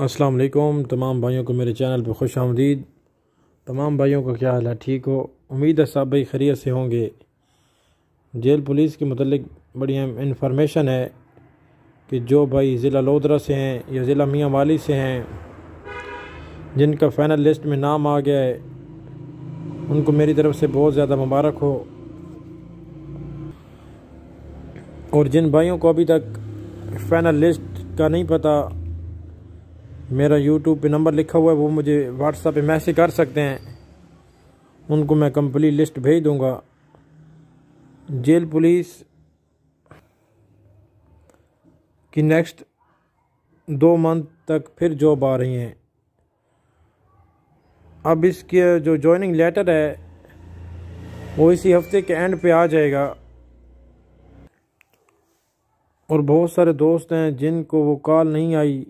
अस्सलाम वालेकुम तमाम भाइयों को मेरे चैनल पर खुश आमदीद तमाम भाइयों का क्या हाल है ठीक हो उम्मीद है सब भाई खरीत से होंगे जेल पुलिस के मतलब बड़ी अहम इन्फॉर्मेशन है कि जो भाई ज़िला लोधरा से हैं या ज़िला मियाँ वाली से हैं जिनका फ़ाइनल लिस्ट में नाम आ गया है उनको मेरी तरफ़ से बहुत ज़्यादा मुबारक हो और जिन भाइयों को अभी तक फ़ाइनल लिस्ट का नहीं पता मेरा यूट्यूब पे नंबर लिखा हुआ है वो मुझे व्हाट्सएप पे मैसेज कर सकते हैं उनको मैं कंप्लीट लिस्ट भेज दूंगा जेल पुलिस की नेक्स्ट दो मंथ तक फिर जॉब आ रही हैं अब इसके जो जॉइनिंग लेटर है वो इसी हफ्ते के एंड पे आ जाएगा और बहुत सारे दोस्त हैं जिनको वो कॉल नहीं आई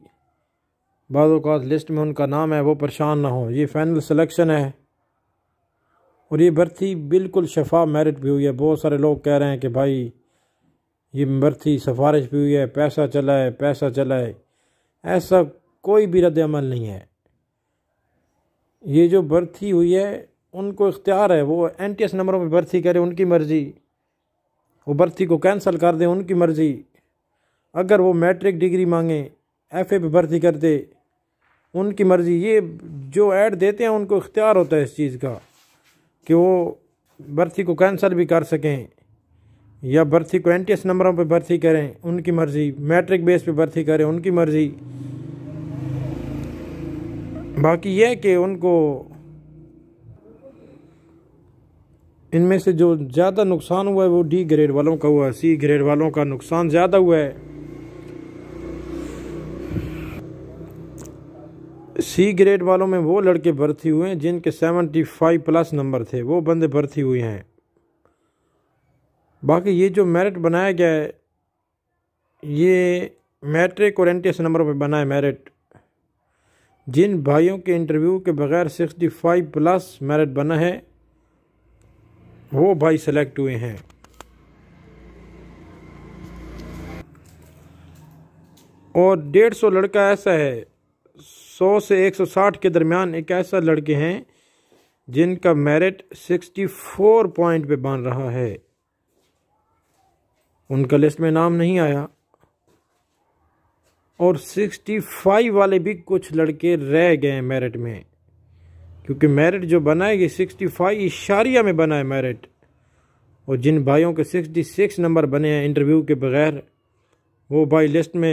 बाद लिस्ट में उनका नाम है वो परेशान ना हो ये फाइनल सिलेक्शन है और ये भर्ती बिल्कुल शफा मेरिट भी हुई है बहुत सारे लोग कह रहे हैं कि भाई ये भर्ती सिफारिश भी हुई है पैसा चला है पैसा चला है ऐसा कोई भी रद्दमल नहीं है ये जो भर्ती हुई है उनको इख्तियार है वो एन टी एस नंबरों पर भर्ती करें उनकी मर्ज़ी वो भर्ती को कैंसिल कर दें उनकी मर्ज़ी अगर वो मैट्रिक डिग्री मांगें एफ ए पर भर्ती करते उनकी मर्ज़ी ये जो ऐड देते हैं उनको इख्तियार होता है इस चीज़ का कि वो भर्ती को कैंसर भी कर सकें या भर्ती को एंटीएस नंबरों पर भर्ती करें उनकी मर्ज़ी मैट्रिक बेस पे भर्ती करें उनकी मर्ज़ी बाकी यह कि उनको इनमें से जो ज़्यादा नुकसान हुआ है वो डी ग्रेड वालों का हुआ है सी ग्रेड वालों का नुकसान ज़्यादा हुआ है सी ग्रेड वालों में वो लड़के भर्ती हुए हैं जिनके सेवेंटी फाइव प्लस नंबर थे वो बंदे भर्ती हुए हैं बाकी ये जो मेरिट बनाया गया है ये मैट्रिक और एन नंबर पर बना है मेरिट जिन भाइयों के इंटरव्यू के बगैर सिक्सटी फाइव प्लस मेरिट बना है वो भाई सेलेक्ट हुए हैं और डेढ़ सौ लड़का ऐसा है सौ से एक सौ साठ के दरमियान एक ऐसा लड़के हैं जिनका मेरिट सिक्सटी फोर पॉइंट पे बन रहा है उनका लिस्ट में नाम नहीं आया और सिक्सटी फाइव वाले भी कुछ लड़के रह गए मेरिट में क्योंकि मेरिट जो बना है ये सिक्सटी फाइव इशारिया में बना है मेरिट और जिन भाइयों के सिक्सटी सिक्स नंबर बने हैं इंटरव्यू के बगैर वो भाई लिस्ट में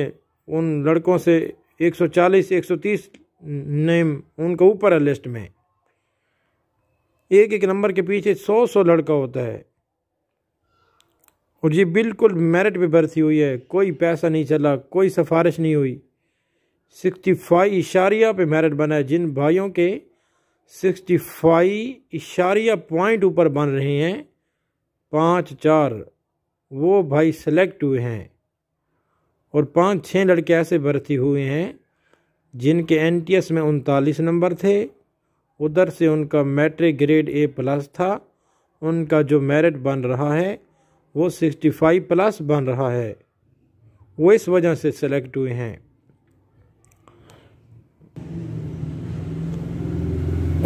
उन लड़कों से 140 130 नेम उनको ऊपर है लिस्ट में एक एक नंबर के पीछे सौ सौ लड़का होता है और ये बिल्कुल मेरिट पे भर्ती हुई है कोई पैसा नहीं चला कोई सिफारिश नहीं हुई सिक्सटी फाइव इशारिया पे मेरिट बना है जिन भाइयों के सिक्सटी फाइव इशारिया पॉइंट ऊपर बन रहे हैं पाँच चार वो भाई सेलेक्ट हुए हैं और पाँच छः लड़के ऐसे भर्ती हुए हैं जिनके एन टी एस में उनतालीस नंबर थे उधर से उनका मैट्रिक ग्रेड ए प्लस था उनका जो मेरिट बन रहा है वो सिक्सटी फाइव प्लस बन रहा है वो इस वजह से सेलेक्ट हुए हैं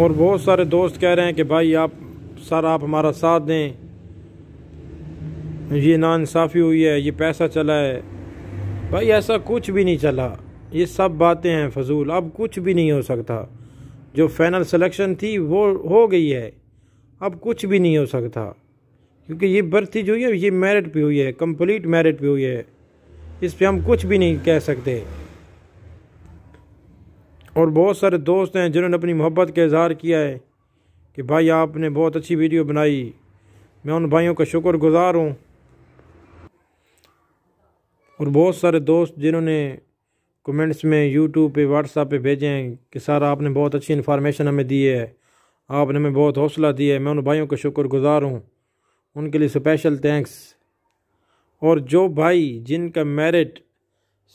और बहुत सारे दोस्त कह रहे हैं कि भाई आप सर आप हमारा साथ दें ये नाानसाफ़ी हुई है ये पैसा चला है भाई ऐसा कुछ भी नहीं चला ये सब बातें हैं फजूल अब कुछ भी नहीं हो सकता जो फाइनल सिलेक्शन थी वो हो गई है अब कुछ भी नहीं हो सकता क्योंकि ये भर्ती जो है ये मेरिट पे हुई है कंप्लीट मेरिट पे हुई है इस पे हम कुछ भी नहीं कह सकते और बहुत सारे दोस्त हैं जिन्होंने अपनी मोहब्बत का इजहार किया है कि भाई आपने बहुत अच्छी वीडियो बनाई मैं उन भाइयों का शुक्र गुज़ार हूँ और बहुत सारे दोस्त जिन्होंने कमेंट्स में यूट्यूब पे व्हाट्सअप पे भेजे हैं कि सर आपने बहुत अच्छी इन्फॉर्मेशन हमें दी है आपने हमें बहुत हौसला दिया है मैं उन भाइयों का शुक्र गुज़ार हूँ उनके लिए स्पेशल थैंक्स और जो भाई जिनका मेरिट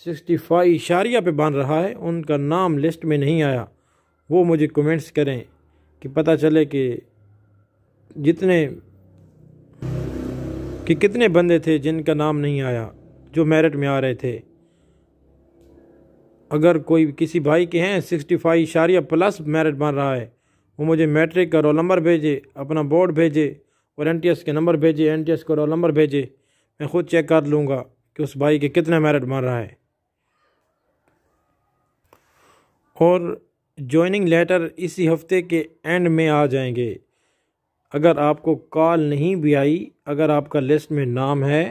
सिक्सटी फाइव इशारिया पर बन रहा है उनका नाम लिस्ट में नहीं आया वो मुझे कमेंट्स करें कि पता चले कि जितने कि कितने बंदे थे जिनका नाम नहीं आया जो मेरिट में आ रहे थे अगर कोई किसी भाई के हैं सिक्सटी फाइव इशारिया प्लस मेरिट बन रहा है वो मुझे मैट्रिक का रोल नंबर भेजे अपना बोर्ड भेजे और एन के नंबर भेजे एन का रोल नंबर भेजे मैं ख़ुद चेक कर लूँगा कि उस भाई के कितना मेरिट बन रहा है और जॉइनिंग लेटर इसी हफ्ते के एंड में आ जाएंगे अगर आपको कॉल नहीं भी आई अगर आपका लिस्ट में नाम है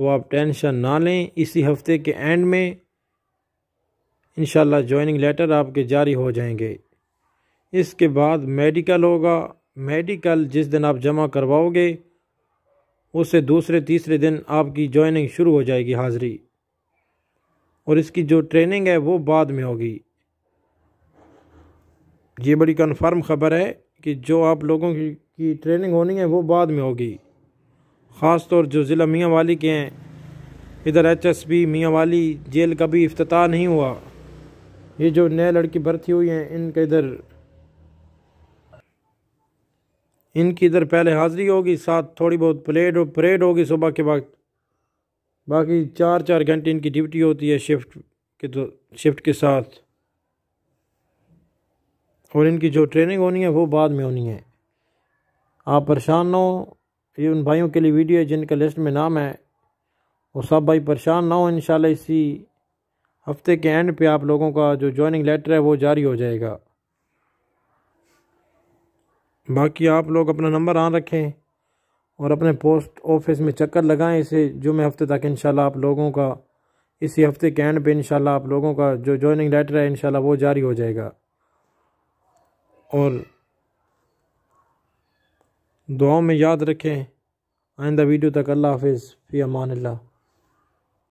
तो आप टेंशन ना लें इसी हफ्ते के एंड में इनशाला जॉइनिंग लेटर आपके जारी हो जाएंगे इसके बाद मेडिकल होगा मेडिकल जिस दिन आप जमा करवाओगे उससे दूसरे तीसरे दिन आपकी ज्वाइनिंग शुरू हो जाएगी हाज़री और इसकी जो ट्रेनिंग है वो बाद में होगी ये बड़ी कन्फर्म ख़बर है कि जो आप लोगों की ट्रेनिंग होनी है वो बाद में होगी ख़ास तौर जो ज़िला मियाँ वाली के हैं इधर एच एस बी मियाँ वाली जेल का भी अफ्ताह नहीं हुआ ये जो नए लड़की भर्ती हुई हैं इनके इधर इनकी इधर पहले हाज़िरी होगी साथ थोड़ी बहुत परेड हो परेड होगी सुबह के वक्त बाकी चार चार घंटे इनकी ड्यूटी होती है शिफ्ट के तो शिफ्ट के साथ और इनकी जो ट्रेनिंग होनी है वो बाद में होनी है आप परेशान ना हो ये उन भाइयों के लिए वीडियो है जिनका लिस्ट में नाम है वो सब भाई परेशान ना हो इन इसी हफ्ते के एंड पे आप लोगों का जो ज्वाइनिंग लेटर है वो जारी हो जाएगा बाकी आप लोग अपना नंबर आन रखें और अपने पोस्ट ऑफिस में चक्कर लगाएं इसे जुमे हफ्ते तक इन आप लोगों का इसी हफ्ते के एंड पे इन आप लोगों का जो ज्वाइनिंग लेटर है इन वो जारी हो जाएगा और दुआओं में याद रखें आइंदा वीडियो तक अल्लाह हाफिज़ फ़ी अमान ला